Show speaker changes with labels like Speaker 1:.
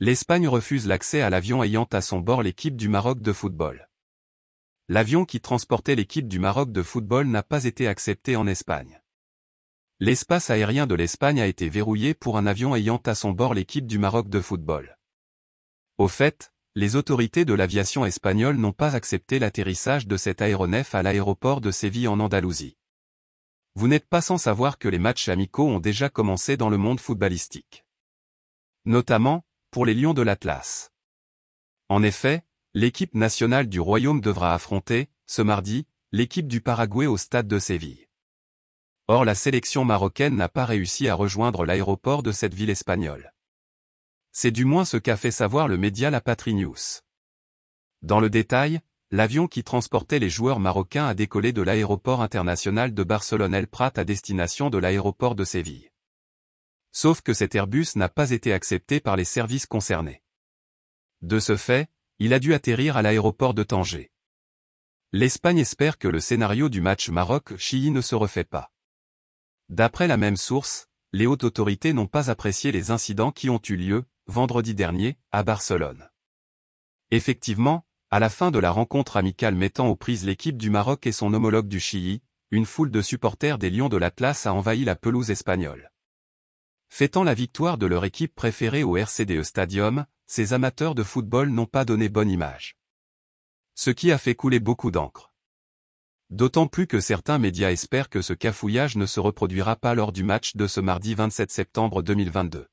Speaker 1: L'Espagne refuse l'accès à l'avion ayant à son bord l'équipe du Maroc de football. L'avion qui transportait l'équipe du Maroc de football n'a pas été accepté en Espagne. L'espace aérien de l'Espagne a été verrouillé pour un avion ayant à son bord l'équipe du Maroc de football. Au fait, les autorités de l'aviation espagnole n'ont pas accepté l'atterrissage de cet aéronef à l'aéroport de Séville en Andalousie. Vous n'êtes pas sans savoir que les matchs amicaux ont déjà commencé dans le monde footballistique. Notamment, pour les Lions de l'Atlas. En effet, l'équipe nationale du Royaume devra affronter, ce mardi, l'équipe du Paraguay au stade de Séville. Or la sélection marocaine n'a pas réussi à rejoindre l'aéroport de cette ville espagnole. C'est du moins ce qu'a fait savoir le média La Patrie News. Dans le détail, l'avion qui transportait les joueurs marocains a décollé de l'aéroport international de Barcelone El Prat à destination de l'aéroport de Séville sauf que cet Airbus n'a pas été accepté par les services concernés. De ce fait, il a dû atterrir à l'aéroport de Tanger. L'Espagne espère que le scénario du match Maroc-Chili ne se refait pas. D'après la même source, les hautes autorités n'ont pas apprécié les incidents qui ont eu lieu, vendredi dernier, à Barcelone. Effectivement, à la fin de la rencontre amicale mettant aux prises l'équipe du Maroc et son homologue du Chili, une foule de supporters des Lions de l'Atlas a envahi la pelouse espagnole. Fêtant la victoire de leur équipe préférée au RCDE Stadium, ces amateurs de football n'ont pas donné bonne image. Ce qui a fait couler beaucoup d'encre. D'autant plus que certains médias espèrent que ce cafouillage ne se reproduira pas lors du match de ce mardi 27 septembre 2022.